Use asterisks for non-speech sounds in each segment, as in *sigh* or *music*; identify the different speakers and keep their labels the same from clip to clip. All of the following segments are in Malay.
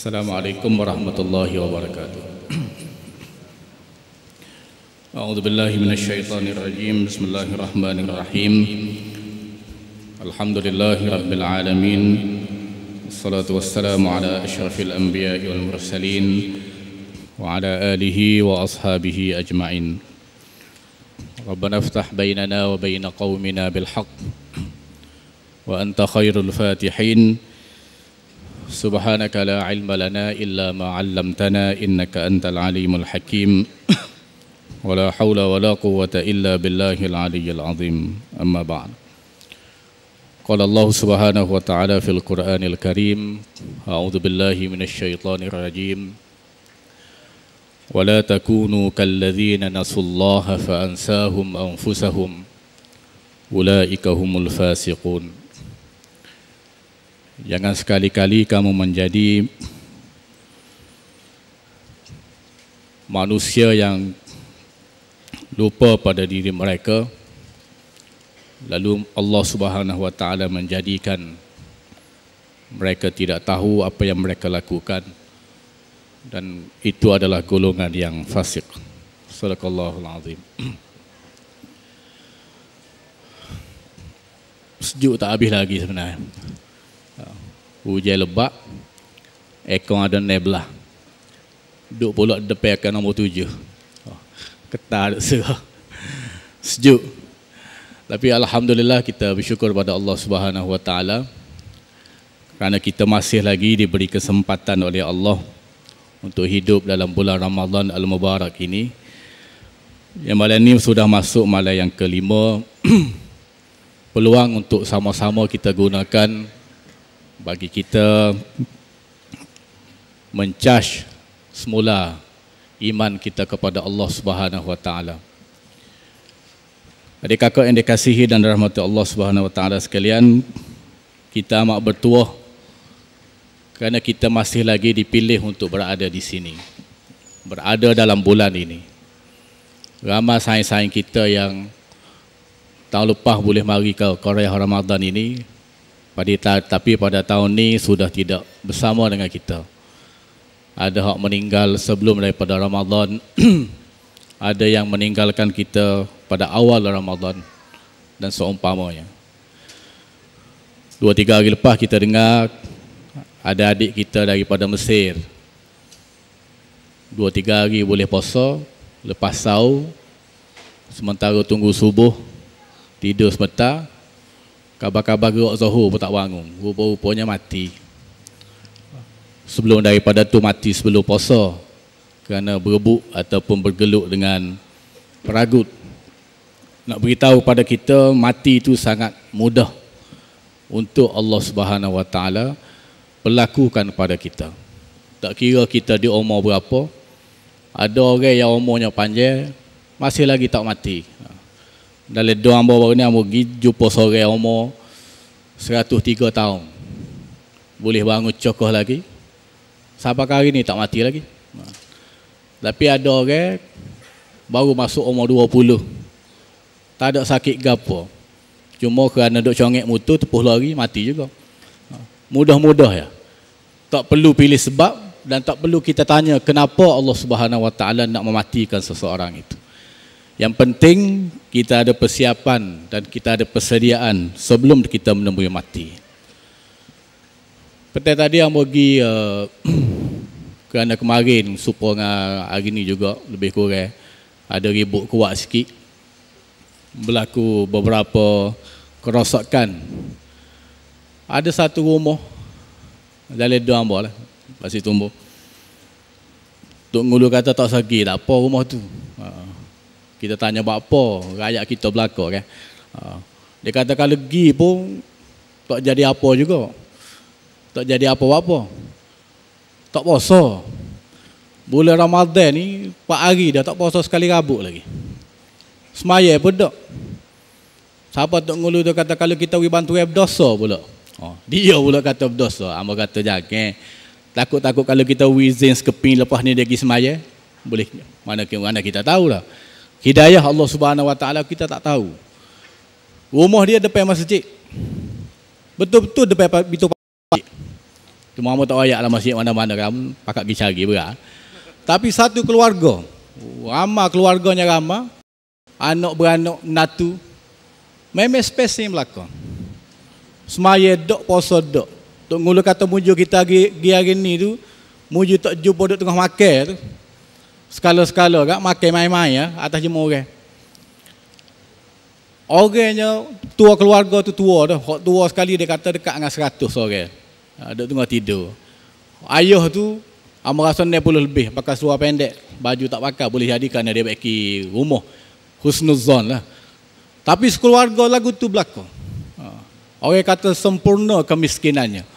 Speaker 1: السلام عليكم ورحمة الله وبركاته أعوذ بالله من الشيطان الرجيم بسم الله الرحمن الرحيم الحمد لله رب العالمين والصلاة والسلام على أشرف الأنبياء والمرسلين وعلى آله وأصحابه أجمعين ربنا افتح بيننا وبين قومنا بالحق وأنت خير الفاتحين سبحانك لا علم لنا إلا ما علمتنا إنك أنت العليم الحكيم *coughs* ولا حول ولا قوة إلا بالله العلي العظيم أما بعد قال الله سبحانه وتعالى في القرآن الكريم أعوذ بالله من الشيطان الرجيم ولا تكونوا كالذين نسوا الله فأنساهم أنفسهم أولئك هم الفاسقون Jangan sekali-kali kamu menjadi manusia yang lupa pada diri mereka lalu Allah Subhanahu wa taala menjadikan mereka tidak tahu apa yang mereka lakukan dan itu adalah golongan yang fasik. Subhanallahul azim. *clears throat* Sejuk tak habis lagi sebenarnya hujan lebat ekon ada neblah duduk pula depan akan nombor tujuh oh, ketar duduk serah *laughs* sejuk tapi Alhamdulillah kita bersyukur pada Allah Subhanahu Wa kerana kita masih lagi diberi kesempatan oleh Allah untuk hidup dalam bulan Ramadhan Al-Mubarak ini yang malam ini sudah masuk malam yang kelima *clears throat* peluang untuk sama-sama kita gunakan bagi kita mencash semula iman kita kepada Allah Subhanahu Wa Taala. Adik kakak yang dikasihi dan rahmati Allah Subhanahu Wa Taala sekalian, kita amat bertuah kerana kita masih lagi dipilih untuk berada di sini. Berada dalam bulan ini. Ramai saing-saing kita yang tahun lepas boleh mari ke Korea Ramadan ini pada ta- tapi pada tahun ni sudah tidak bersama dengan kita ada hak meninggal sebelum daripada Ramadan *clears throat* ada yang meninggalkan kita pada awal Ramadan dan seumpamanya dua tiga hari lepas kita dengar ada adik kita daripada Mesir dua tiga hari boleh puasa lepas sahur sementara tunggu subuh tidur sebentar Khabar-khabar gerak Zohor pun tak bangun. Rupa-rupanya mati. Sebelum daripada tu mati sebelum puasa. Kerana berebut ataupun bergelut dengan peragut. Nak beritahu pada kita mati itu sangat mudah untuk Allah Subhanahu Wa pelakukan kepada kita. Tak kira kita di umur berapa, ada orang yang umurnya panjang masih lagi tak mati. Dalam doa ambo baru ni ambo gi jumpa sore umur 103 tahun. Boleh bangun cokoh lagi. Sampai hari ni tak mati lagi. Ha. Tapi ada orang baru masuk umur 20. Tak ada sakit gapo. Cuma kerana duk congek mutu tepuh lagi mati juga. Ha. Mudah-mudah ya. Tak perlu pilih sebab dan tak perlu kita tanya kenapa Allah Subhanahu Wa Taala nak mematikan seseorang itu. Yang penting kita ada persiapan dan kita ada persediaan sebelum kita menemui mati. Petai tadi yang pergi uh, kerana kemarin supaya dengan hari ni juga lebih kurang ada ribut kuat sikit berlaku beberapa kerosakan ada satu rumah dalam dua ambo lah masih tumbuh tok ngulu kata tak sakit tak apa rumah tu kita tanya buat apa rakyat kita berlaku kan ha. dia kata kalau pergi pun tak jadi apa juga tak jadi apa-apa tak puasa bulan Ramadan ni 4 hari dah tak puasa sekali rabuk lagi semaya pun tak siapa tak ngulu tu kata kalau kita bantu web dosa pula oh, dia pula kata berdosa ambil kata jangan kan? takut-takut kalau kita wizin sekeping lepas ni dia pergi semaya boleh mana, mana kita tahu lah Hidayah Allah Subhanahu Wa Taala kita tak tahu. Rumah dia depan masjid. Betul-betul depan pintu masjid. Tu mahu tak ayat lah masjid mana-mana kan. Pakak pergi cari pula. Tapi satu keluarga. Ramah keluarganya ramah. Anak beranak, natu. Memang spes ni belakang. Semaya dok poso dok. Tok ngulu kata muju kita pergi hari ni tu. Muju tak jumpa duk tengah makan tu. Sekala-sekala kak makan main-main ya atas jemur orang. Orangnya tua keluarga tu tua dah. Hak tua sekali dia kata dekat dengan 100 orang. Ada ha, tengah tidur. Ayah tu Amar ah, rasa ni puluh lebih pakai seluar pendek, baju tak pakai boleh jadi kerana dia pergi rumah Husnuzon lah. Tapi sekeluarga lagu tu belaka. Ha, orang kata sempurna kemiskinannya.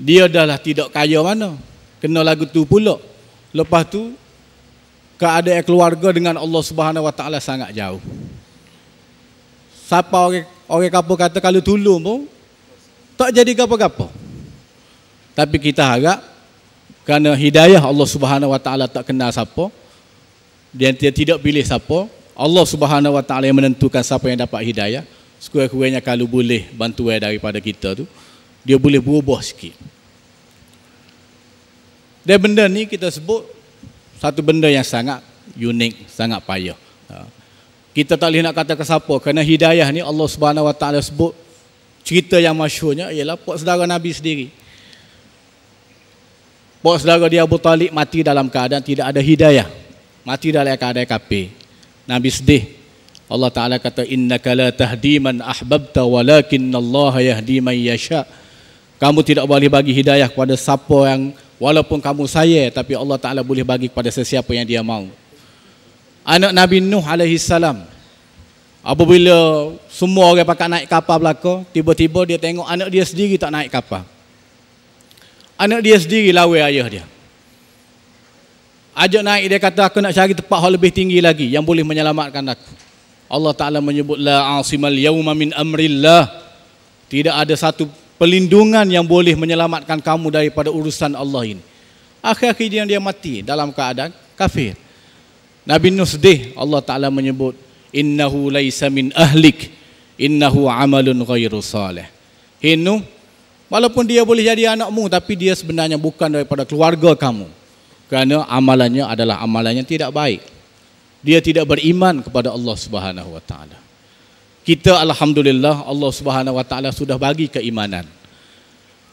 Speaker 1: Dia dah lah tidak kaya mana. Kena lagu tu pula. Lepas tu keadaan keluarga dengan Allah Subhanahu Wa Taala sangat jauh. Siapa orang orang kapo kata kalau dulu pun tak jadi apa-apa. Tapi kita harap kerana hidayah Allah Subhanahu Wa Taala tak kenal siapa dia tidak pilih siapa, Allah Subhanahu Wa Taala yang menentukan siapa yang dapat hidayah. Sekurang-kurangnya kalau boleh bantuan daripada kita tu, dia boleh berubah sikit. Dan benda ni kita sebut satu benda yang sangat unik, sangat payah. Ha. Kita tak boleh nak kata ke siapa kerana hidayah ni Allah Subhanahu Wa Taala sebut cerita yang masyhurnya ialah pak saudara Nabi sendiri. Pak saudara dia Abu Talib mati dalam keadaan tidak ada hidayah. Mati dalam keadaan kafir. Nabi sedih. Allah Taala kata innaka la tahdi man ahbabta walakin Allah yahdi man yasha. Kamu tidak boleh bagi hidayah kepada siapa yang walaupun kamu saya tapi Allah Taala boleh bagi kepada sesiapa yang dia mahu. Anak Nabi Nuh alaihi salam. Apabila semua orang pakai naik kapal belaka, tiba-tiba dia tengok anak dia sendiri tak naik kapal. Anak dia sendiri lawai ayah dia. Ajak naik dia kata aku nak cari tempat yang lebih tinggi lagi yang boleh menyelamatkan aku. Allah Taala menyebut la asimal yauma min amrillah. Tidak ada satu Pelindungan yang boleh menyelamatkan kamu daripada urusan Allah ini. Akhir-akhir dia, dia mati dalam keadaan kafir. Nabi Nuh sedih Allah Ta'ala menyebut Innahu laisa min ahlik Innahu amalun ghairu salih Hinnu Walaupun dia boleh jadi anakmu Tapi dia sebenarnya bukan daripada keluarga kamu Kerana amalannya adalah amalannya tidak baik Dia tidak beriman kepada Allah Subhanahu Wa Ta'ala kita alhamdulillah Allah Subhanahu Wa sudah bagi keimanan.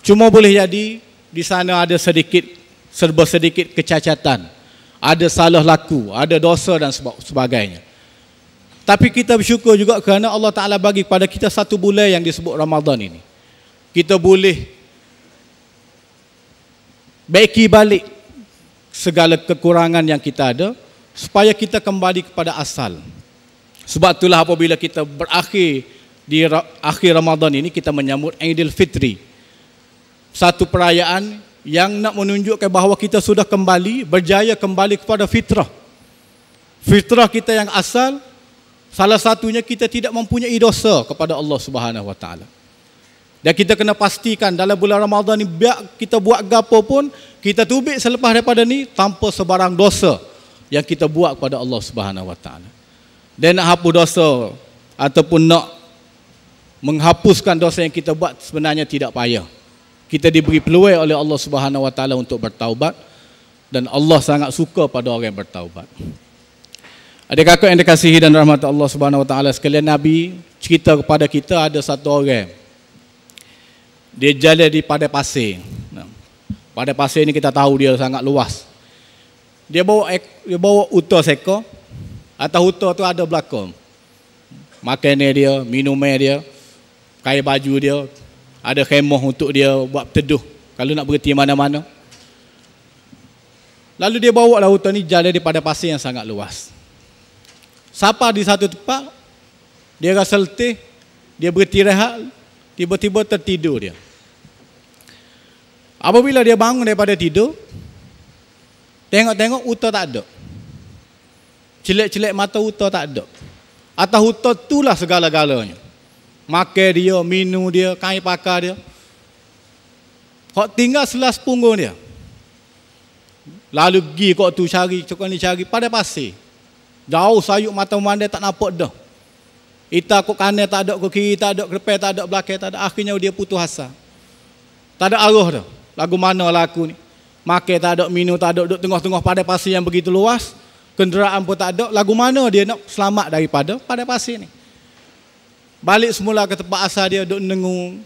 Speaker 1: Cuma boleh jadi di sana ada sedikit serba sedikit kecacatan, ada salah laku, ada dosa dan sebagainya. Tapi kita bersyukur juga kerana Allah Taala bagi kepada kita satu bulan yang disebut Ramadan ini. Kita boleh baiki balik segala kekurangan yang kita ada supaya kita kembali kepada asal sebab itulah apabila kita berakhir di akhir Ramadan ini kita menyambut Fitri. Satu perayaan yang nak menunjukkan bahawa kita sudah kembali berjaya kembali kepada fitrah. Fitrah kita yang asal salah satunya kita tidak mempunyai dosa kepada Allah Subhanahu Wa Taala. Dan kita kena pastikan dalam bulan Ramadan ini biar kita buat gapo pun kita tubik selepas daripada ni tanpa sebarang dosa yang kita buat kepada Allah Subhanahu Wa Taala dia nak hapus dosa ataupun nak menghapuskan dosa yang kita buat sebenarnya tidak payah. Kita diberi peluang oleh Allah Subhanahu untuk bertaubat dan Allah sangat suka pada orang yang bertaubat. Adik kakak yang dikasihi dan rahmat Allah Subhanahu sekalian Nabi cerita kepada kita ada satu orang dia jalan di padang pasir. Padang pasir ini kita tahu dia sangat luas. Dia bawa dia bawa unta seekor, atau huta tu ada belakang. Makan dia, minum dia, kain baju dia, ada khemah untuk dia buat teduh kalau nak berhenti mana-mana. Lalu dia bawa lah huta ni jalan daripada pasir yang sangat luas. Sapa di satu tempat, dia rasa letih, dia berhenti rehat, tiba-tiba tertidur dia. Apabila dia bangun daripada tidur, tengok-tengok huta tak ada. Celik-celik mata huta tak ada. Atas huta itulah segala-galanya. Makan dia, minum dia, kain pakar dia. Kau tinggal selas punggung dia. Lalu pergi kau tu cari, cokong ni cari, pada pasir. Jauh sayuk mata mandai tak nampak dah. Ita kau kanan tak ada, kau kiri tak ada, kerepe tak ada, belakang tak ada. Akhirnya dia putus asa. Tak ada arah dah. Lagu mana lah aku ni. Makan tak ada, minum tak ada, duduk tengah-tengah pada pasir yang begitu luas kenderaan pun tak ada, lagu mana dia nak selamat daripada pada pasir ni. Balik semula ke tempat asal dia duduk nengung.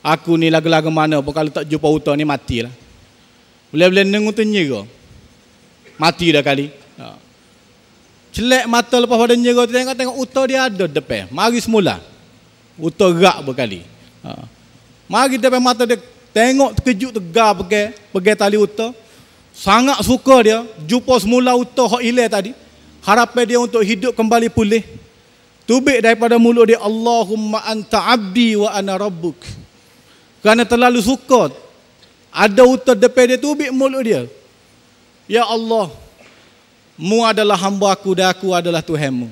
Speaker 1: Aku ni lagu-lagu mana pun kalau tak jumpa hutan ni matilah. Boleh-boleh nengung tu nyira. Mati dah kali. Ha. Celek mata lepas pada nyira tu tengok-tengok hutan dia ada depan. Mari semula. Hutan gerak berkali. Ha. Mari depan mata dia tengok terkejut tegar pergi, pergi tali hutan. Sangat suka dia jumpa semula utuh hak ilah tadi. Harapnya dia untuk hidup kembali pulih. Tubik daripada mulut dia Allahumma anta abdi wa ana rabbuk. Kerana terlalu suka ada utuh depan dia tubik mulut dia. Ya Allah, mu adalah hamba aku dan aku adalah Tuhanmu.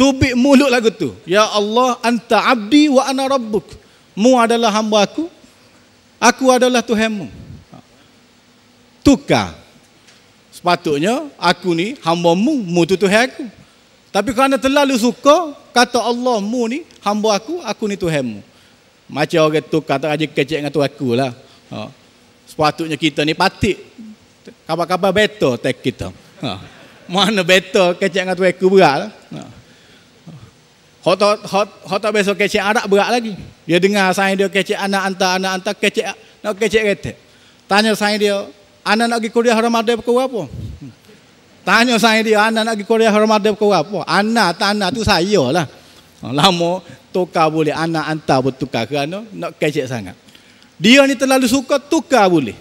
Speaker 1: Tubik mulut lagu tu. Ya Allah, anta abdi wa ana rabbuk. Mu adalah hamba aku, aku adalah Tuhanmu tukar. Sepatutnya aku ni hamba mu, mu tu Tuhan aku. Tapi kerana terlalu suka, kata Allah mu ni hamba aku, aku ni Tuhan mu. Macam orang tu kata aja kecek dengan tu aku lah. Ha. Sepatutnya kita ni patik. Kapan-kapan beto tak kita. Ha. Mana beto kecek dengan tu aku berat lah. Ha. Hota hota besok kecik anak berat lagi. Dia dengar saya dia kecik anak antar anak antar kecik nak kecik kereta. Tanya saya dia, anak nak pergi kuliah Ramadan pukul apa? Tanya saya dia, anak nak pergi kuliah Ramadan pukul berapa? Anak tak anak tu saya lah. Oh, lama tukar boleh, anak hantar pun tukar kerana nak kecek sangat. Dia ni terlalu suka tukar boleh.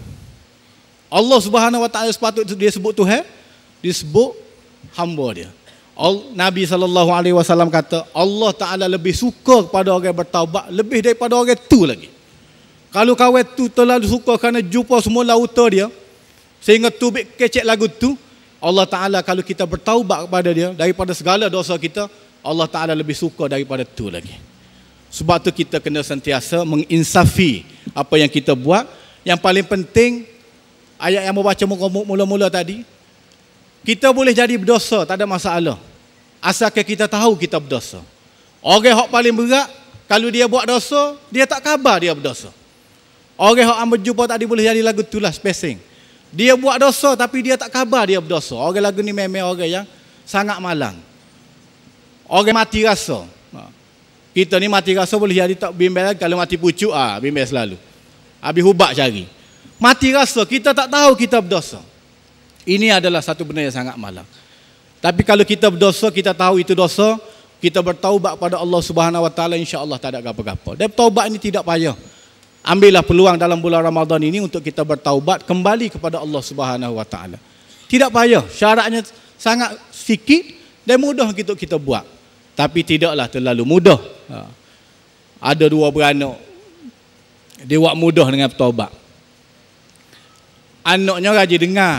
Speaker 1: Allah subhanahu wa ta'ala sepatutnya dia sebut Tuhan, dia sebut hamba dia. Nabi sallallahu alaihi wasallam kata Allah Taala lebih suka kepada orang bertaubat lebih daripada orang tu lagi. Kalau kau tu terlalu suka kerana jumpa semua lauta dia, Sehingga tubik kecek lagu tu Allah Ta'ala kalau kita bertaubat kepada dia Daripada segala dosa kita Allah Ta'ala lebih suka daripada tu lagi Sebab tu kita kena sentiasa menginsafi Apa yang kita buat Yang paling penting Ayat yang membaca mula-mula tadi Kita boleh jadi berdosa Tak ada masalah Asalkan kita tahu kita berdosa Orang yang paling berat Kalau dia buat dosa Dia tak kabar dia berdosa Orang yang berjumpa tadi boleh jadi lagu tulah spacing dia buat dosa tapi dia tak khabar dia berdosa. Orang lagu ni memang orang yang sangat malang. Orang mati rasa. Ha. Kita ni mati rasa boleh jadi tak bimbel kalau mati pucuk ah bimbel selalu. Habis hubak cari. Mati rasa kita tak tahu kita berdosa. Ini adalah satu benda yang sangat malang. Tapi kalau kita berdosa, kita tahu itu dosa, kita bertaubat pada Allah Subhanahu Wa Taala insya-Allah tak ada apa-apa. Dan taubat ini tidak payah ambillah peluang dalam bulan Ramadan ini untuk kita bertaubat kembali kepada Allah Subhanahu Wa Taala. Tidak payah, syaratnya sangat sikit dan mudah untuk kita buat. Tapi tidaklah terlalu mudah. Ha. Ada dua beranak. Dia buat mudah dengan bertaubat. Anaknya rajin dengar.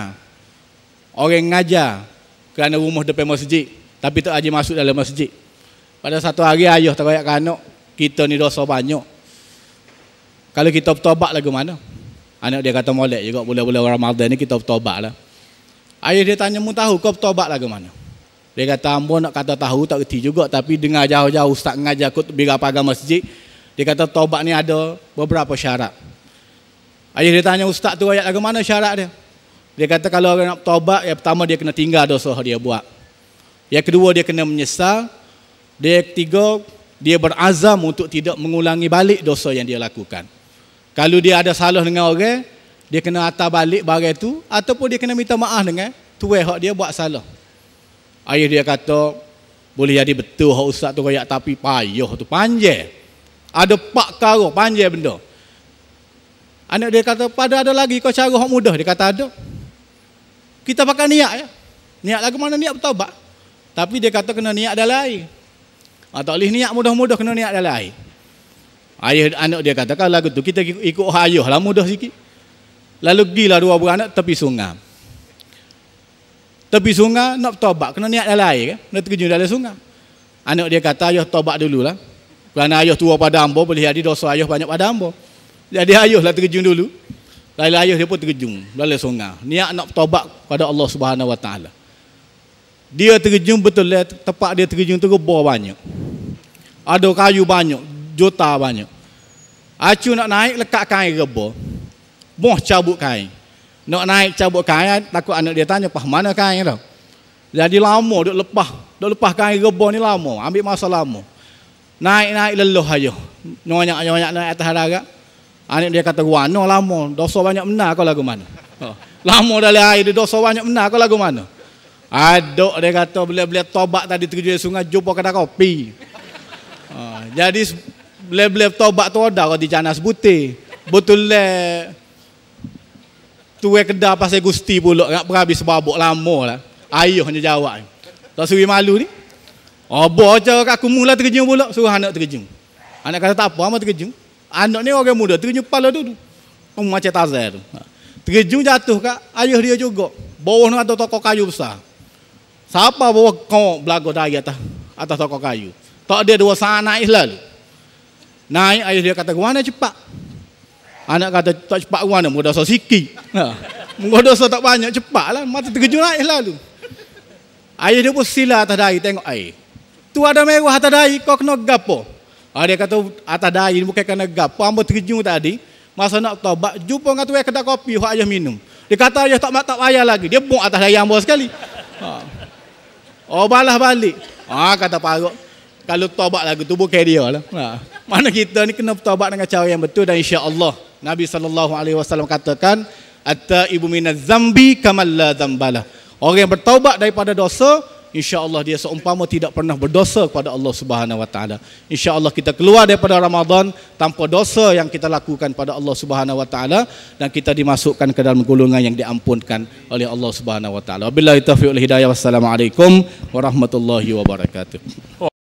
Speaker 1: Orang ngajar. Kerana rumah depan masjid. Tapi tak rajin masuk dalam masjid. Pada satu hari ayah terbayakkan anak. Kita ni dosa banyak. Kalau kita bertobat lagu mana? Anak dia kata molek juga bula-bula Ramadan ni kita bertobat lah. Ayah dia tanya, mun tahu kau bertobat lagu mana? Dia kata, ambo nak kata tahu tak kerti juga tapi dengar jauh-jauh ustaz ngajar aku berapa agama masjid. Dia kata, tobat ni ada beberapa syarat. Ayah dia tanya, ustaz tu ayat lagu mana syarat dia? Dia kata, kalau orang nak bertobat, yang pertama dia kena tinggal dosa dia buat. Yang kedua dia kena menyesal. Dia ketiga, dia berazam untuk tidak mengulangi balik dosa yang dia lakukan. Kalau dia ada salah dengan orang, dia kena atas balik barang itu ataupun dia kena minta maaf dengan tuai hak dia buat salah. Ayah dia kata, boleh jadi betul hak ustaz tu royak tapi payah tu panjang. Ada pak karo panjang benda. Anak dia kata, pada ada lagi kau cara hak mudah. Dia kata ada. Kita pakai niat ya. Niat lagu mana niat bertaubat. Tapi dia kata kena niat dalam air. Ah, tak boleh niat mudah-mudah kena niat dalam air. Ayah anak dia kata, kalau lagu tu kita ikut, ikut ayah lah mudah sikit. Lalu gila dua buah anak tepi sungai. Tepi sungai nak tobat, kena niat dalam air kan? Nak terjun dalam sungai. Anak dia kata, ayah tobat dululah. Kerana ayah tua pada ambo, boleh jadi dosa ayah banyak pada ambo. Jadi ayah lah terjun dulu. Lalu ayah dia pun terjun dalam sungai. Niat nak tobat kepada Allah Subhanahu Wa Taala. Dia terjun betul lah, tempat dia terjun tu gebor banyak. Ada kayu banyak, juta banyak. Acu nak naik lekat kain rebo. Boh cabut kain. Nak naik cabut kain takut anak dia tanya pah mana kain tu. Jadi lama duk lepas, duk lepas kain rebo ni lama, ambil masa lama. Naik-naik leluh aja. Nyonyak-nyonyak naik atas harga. Anak dia kata gua no lama, dosa banyak benar kau lagu mana. Oh. Lama dah air dia dosa banyak benar kau lagu mana. Aduk dia kata boleh boleh tobat tadi terjun sungai jumpa kedai kopi. Oh. jadi bila-bila tobat tu ada kalau di janas buti. Betul le. tuwe we kedah pasal gusti pula nak berhabis babok lama lah. Ayuh hanya jawab. Tak suri malu ni. Oh, boh aja aku mula terjun pula suruh anak terjun. Anak kata tak apa, apa terjun. Anak ni orang muda terjun pala tu. Um, macam tazer. Terjun jatuh kak ayuh dia juga. Bawah nak ada toko kayu besar. Siapa bawa kau belaga dari atas, atas tokoh kayu. Tak ada dua sana islah. Naik ayah dia kata, "Wah, cepat." Anak kata, "Tak cepat wah, nak mudah sikit." Ha. Mengodoh tak banyak cepatlah. Mata terkejut naik lalu. Ayah dia pun sila atas dai tengok air. Tu ada merah atas dai, kau kena gapo? Ah dia kata atas dai ni bukan kena gapo, ambo terkejut tadi. Masa nak tobat, jumpa dengan tuai kedai kopi, hak ayah minum. Dia kata ayah tak mak tak payah lagi. Dia buang atas dai ambo sekali. Ha. Oh balah balik. Ah kata parok kalau taubat lagu tu bukan dia lah. Ha. Mana kita ni kena taubat dengan cara yang betul dan insya-Allah Nabi sallallahu alaihi wasallam katakan at ibu minaz zambi kamal la zambala. Orang yang bertaubat daripada dosa insya-Allah dia seumpama tidak pernah berdosa kepada Allah Subhanahu wa taala. Insya-Allah kita keluar daripada Ramadan tanpa dosa yang kita lakukan pada Allah Subhanahu wa taala dan kita dimasukkan ke dalam golongan yang diampunkan oleh Allah Subhanahu wa taala. Wabillahi taufiq wal hidayah. Wassalamualaikum warahmatullahi wabarakatuh.